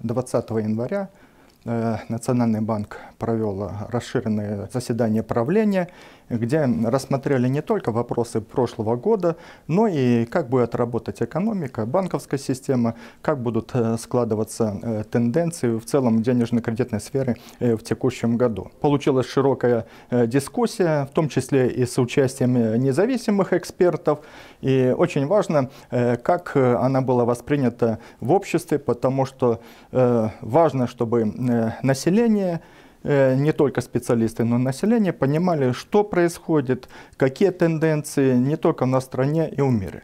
20 января э, Национальный банк провел э, расширенное заседание правления где рассмотрели не только вопросы прошлого года, но и как будет работать экономика, банковская система, как будут э, складываться э, тенденции в целом денежно-кредитной сферы э, в текущем году. Получилась широкая дискуссия, в том числе и с участием независимых экспертов. И очень важно, как она была воспринята в обществе, потому что важно, чтобы население Э, не только специалисты, но и население понимали, что происходит, какие тенденции не только на стране и в мире.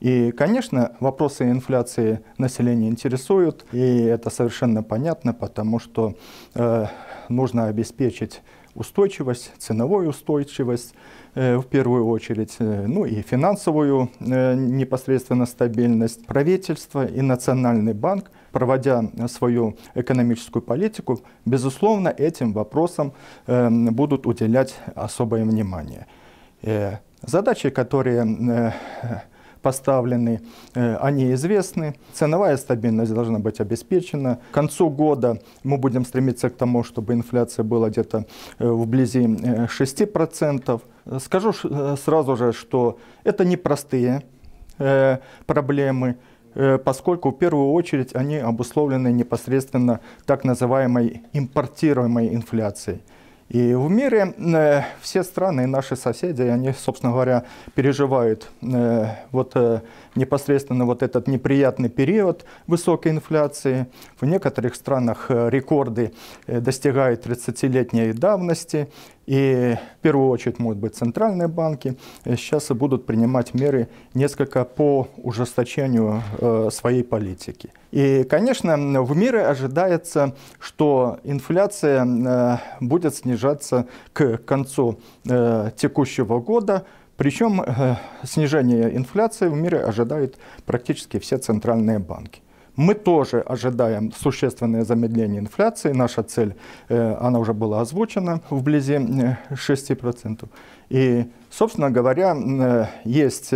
И, конечно, вопросы инфляции населения интересуют, и это совершенно понятно, потому что э, нужно обеспечить устойчивость, ценовую устойчивость э, в первую очередь, э, ну и финансовую э, непосредственно стабильность. Правительство и Национальный банк, проводя свою экономическую политику, безусловно, этим вопросам будут уделять особое внимание. Задачи, которые поставлены, э, они известны. Ценовая стабильность должна быть обеспечена. К концу года мы будем стремиться к тому, чтобы инфляция была где-то э, вблизи 6%. Э, Скажу сразу же, что это непростые проблемы, поскольку в первую очередь они обусловлены непосредственно так называемой импортируемой инфляцией. И в мире э, все страны наши соседи, они, собственно говоря, переживают э, вот, э, непосредственно вот этот неприятный период высокой инфляции. В некоторых странах э, рекорды э, достигают 30-летней давности. И в первую очередь могут быть центральные банки. Э, сейчас будут принимать меры несколько по ужесточению э, своей политики. И, конечно, в мире ожидается, что инфляция э, будет снижаться к концу э, текущего года. Причем э, снижение инфляции в мире ожидают практически все центральные банки. Мы тоже ожидаем существенное замедление инфляции. Наша цель, э, она уже была озвучена, вблизи 6%. Э, И, собственно говоря, э, есть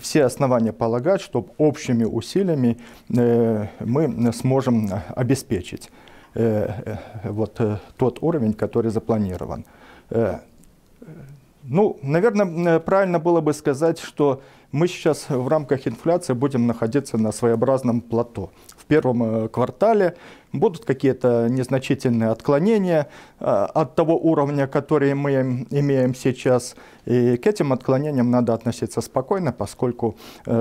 все основания полагать, что общими усилиями мы сможем обеспечить вот тот уровень, который запланирован ну, наверное, э, правильно было бы сказать, что мы сейчас в рамках инфляции будем находиться на своеобразном плато. В первом э, квартале будут какие-то незначительные отклонения э, от того уровня, который мы имеем сейчас. И к этим отклонениям надо относиться спокойно, поскольку,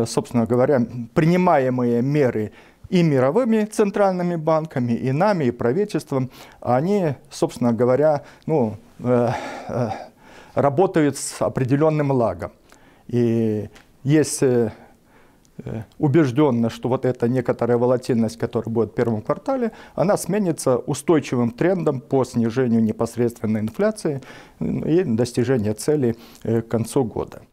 собственно говоря, принимаемые меры и мировыми центральными банками, и нами, и правительством, они, собственно говоря, ну, работают с определенным лагом. И если э, э, убежденно, что вот эта некоторая волатильность, которая будет в первом квартале, она сменится устойчивым трендом по снижению непосредственной инфляции и достижению цели э, к концу года.